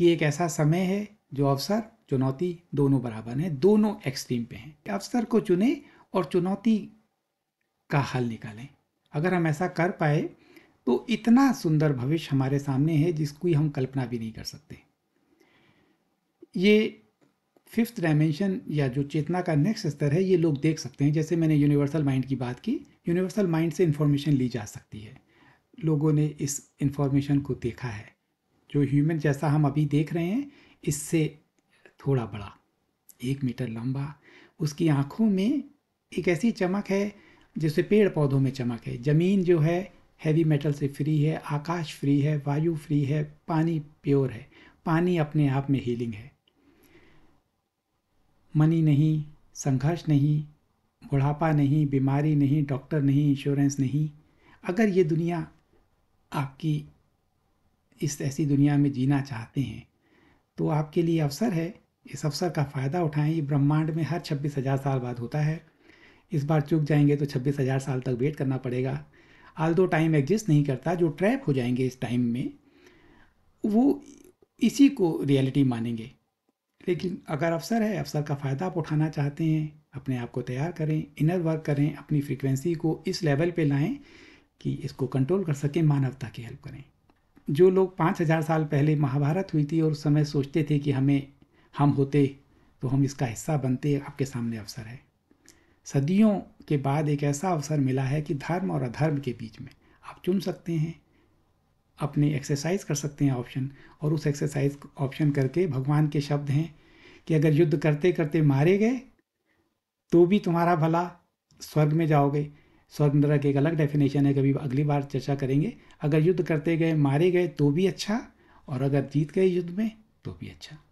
कि एक ऐसा समय है जो अवसर चुनौती दोनों बराबर हैं दोनों एक्सट्रीम पे हैं अवसर को चुने और चुनौती का हल निकालें अगर हम ऐसा कर पाए तो इतना सुंदर भविष्य हमारे सामने है जिसकी हम कल्पना भी नहीं कर सकते ये फिफ्थ डायमेंशन या जो चेतना का नेक्स्ट स्तर है ये लोग देख सकते हैं जैसे मैंने यूनिवर्सल माइंड की बात की यूनिवर्सल माइंड से इन्फॉर्मेशन ली जा सकती है लोगों ने इस इन्फॉर्मेशन को देखा है जो ह्यूमन जैसा हम अभी देख रहे हैं इससे थोड़ा बड़ा एक मीटर लंबा उसकी आँखों में एक ऐसी चमक है जैसे पेड़ पौधों में चमक है ज़मीन जो है हैवी मेटल से फ्री है आकाश फ्री है वायु फ्री है पानी प्योर है पानी अपने आप में हीलिंग है मनी नहीं संघर्ष नहीं बुढ़ापा नहीं बीमारी नहीं डॉक्टर नहीं इंश्योरेंस नहीं अगर ये दुनिया आपकी इस ऐसी दुनिया में जीना चाहते हैं तो आपके लिए अवसर है इस अवसर का फ़ायदा उठाएं ये ब्रह्मांड में हर छब्बीस हज़ार साल बाद होता है इस बार चूक जाएंगे तो छब्बीस हज़ार साल तक वेट करना पड़ेगा आल दो तो टाइम एग्जिस्ट नहीं करता जो ट्रैप हो जाएंगे इस टाइम में वो इसी को रियलिटी मानेंगे लेकिन अगर अवसर है अवसर का फ़ायदा आप उठाना चाहते हैं अपने आप को तैयार करें इनर वर्क करें अपनी फ्रीक्वेंसी को इस लेवल पे लाएं कि इसको कंट्रोल कर सकें मानवता की हेल्प करें जो लोग पाँच हज़ार साल पहले महाभारत हुई थी और उस समय सोचते थे कि हमें हम होते तो हम इसका हिस्सा बनते आपके सामने अवसर है सदियों के बाद एक ऐसा अवसर मिला है कि धर्म और अधर्म के बीच में आप चुन सकते हैं अपने एक्सरसाइज कर सकते हैं ऑप्शन और उस एक्सरसाइज ऑप्शन करके भगवान के शब्द हैं कि अगर युद्ध करते करते मारे गए तो भी तुम्हारा भला स्वर्ग में जाओगे स्वतंत्रता की एक अलग डेफिनेशन है कभी अगली बार चर्चा करेंगे अगर युद्ध करते गए मारे गए तो भी अच्छा और अगर जीत गए युद्ध में तो भी अच्छा